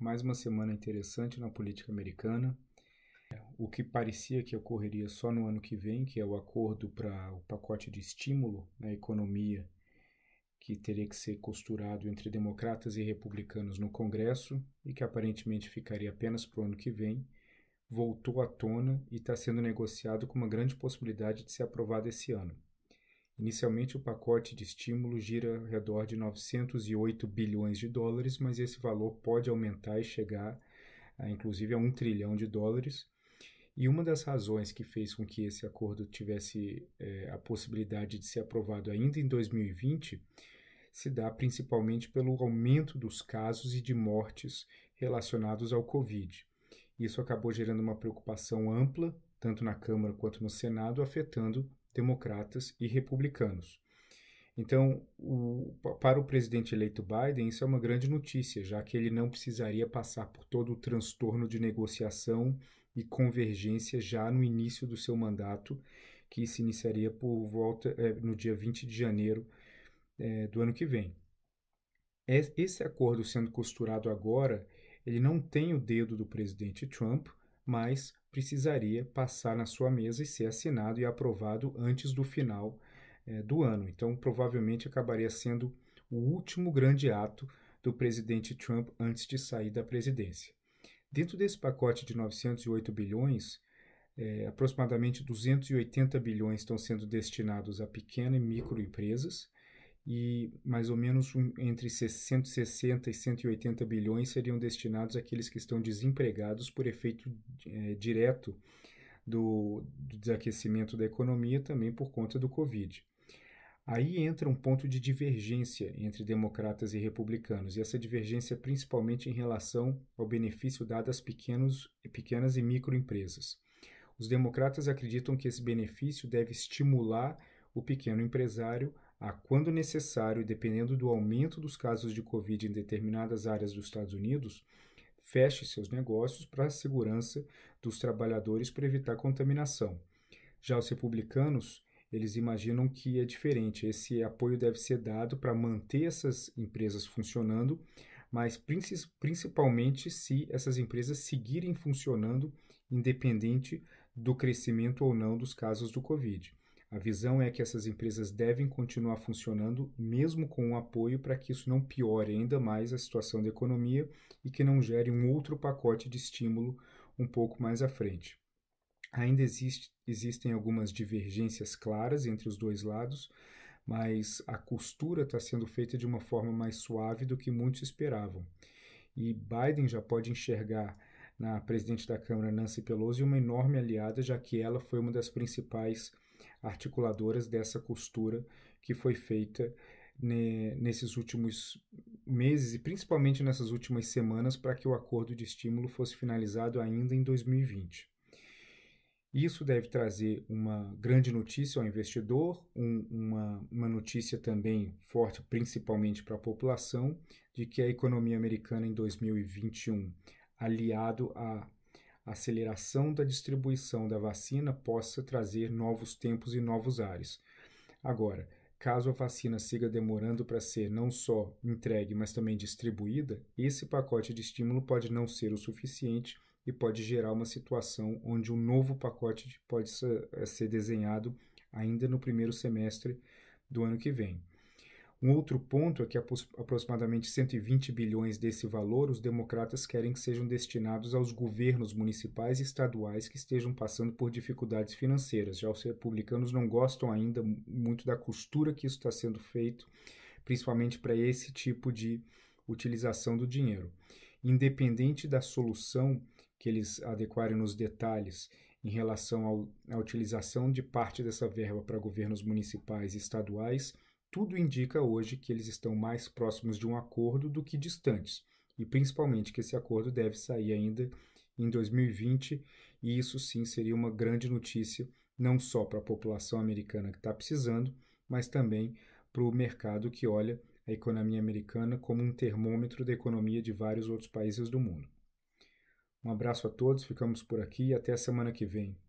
Mais uma semana interessante na política americana. O que parecia que ocorreria só no ano que vem, que é o acordo para o pacote de estímulo na economia, que teria que ser costurado entre democratas e republicanos no Congresso e que aparentemente ficaria apenas para o ano que vem, voltou à tona e está sendo negociado com uma grande possibilidade de ser aprovado esse ano. Inicialmente, o pacote de estímulo gira ao redor de 908 bilhões de dólares, mas esse valor pode aumentar e chegar, a, inclusive, a 1 trilhão de dólares. E uma das razões que fez com que esse acordo tivesse é, a possibilidade de ser aprovado ainda em 2020 se dá principalmente pelo aumento dos casos e de mortes relacionados ao Covid. Isso acabou gerando uma preocupação ampla, tanto na Câmara quanto no Senado, afetando democratas e republicanos. Então, o, para o presidente eleito Biden, isso é uma grande notícia, já que ele não precisaria passar por todo o transtorno de negociação e convergência já no início do seu mandato, que se iniciaria por volta eh, no dia 20 de janeiro eh, do ano que vem. Esse acordo sendo costurado agora, ele não tem o dedo do presidente Trump, mas precisaria passar na sua mesa e ser assinado e aprovado antes do final é, do ano. Então, provavelmente acabaria sendo o último grande ato do presidente Trump antes de sair da presidência. Dentro desse pacote de 908 bilhões, é, aproximadamente 280 bilhões estão sendo destinados a pequenas e microempresas, e mais ou menos um, entre 160 e 180 bilhões seriam destinados àqueles que estão desempregados por efeito é, direto do, do desaquecimento da economia, também por conta do Covid. Aí entra um ponto de divergência entre democratas e republicanos, e essa divergência é principalmente em relação ao benefício dado às pequenos, pequenas e microempresas. Os democratas acreditam que esse benefício deve estimular o pequeno empresário a quando necessário, dependendo do aumento dos casos de Covid em determinadas áreas dos Estados Unidos, feche seus negócios para a segurança dos trabalhadores para evitar contaminação. Já os republicanos, eles imaginam que é diferente. Esse apoio deve ser dado para manter essas empresas funcionando, mas principalmente se essas empresas seguirem funcionando independente do crescimento ou não dos casos do Covid. A visão é que essas empresas devem continuar funcionando, mesmo com o apoio, para que isso não piore ainda mais a situação da economia e que não gere um outro pacote de estímulo um pouco mais à frente. Ainda existe, existem algumas divergências claras entre os dois lados, mas a costura está sendo feita de uma forma mais suave do que muitos esperavam. E Biden já pode enxergar na presidente da Câmara, Nancy Pelosi, uma enorme aliada, já que ela foi uma das principais articuladoras dessa costura que foi feita ne, nesses últimos meses e principalmente nessas últimas semanas para que o acordo de estímulo fosse finalizado ainda em 2020. Isso deve trazer uma grande notícia ao investidor, um, uma, uma notícia também forte, principalmente para a população, de que a economia americana em 2021, aliado à a aceleração da distribuição da vacina possa trazer novos tempos e novos ares. Agora, caso a vacina siga demorando para ser não só entregue, mas também distribuída, esse pacote de estímulo pode não ser o suficiente e pode gerar uma situação onde um novo pacote pode eh, ser desenhado ainda no primeiro semestre do ano que vem. Um outro ponto é que aproximadamente 120 bilhões desse valor os democratas querem que sejam destinados aos governos municipais e estaduais que estejam passando por dificuldades financeiras. Já os republicanos não gostam ainda muito da costura que isso está sendo feito, principalmente para esse tipo de utilização do dinheiro. Independente da solução que eles adequarem nos detalhes em relação ao, à utilização de parte dessa verba para governos municipais e estaduais, tudo indica hoje que eles estão mais próximos de um acordo do que distantes, e principalmente que esse acordo deve sair ainda em 2020, e isso sim seria uma grande notícia, não só para a população americana que está precisando, mas também para o mercado que olha a economia americana como um termômetro da economia de vários outros países do mundo. Um abraço a todos, ficamos por aqui e até a semana que vem.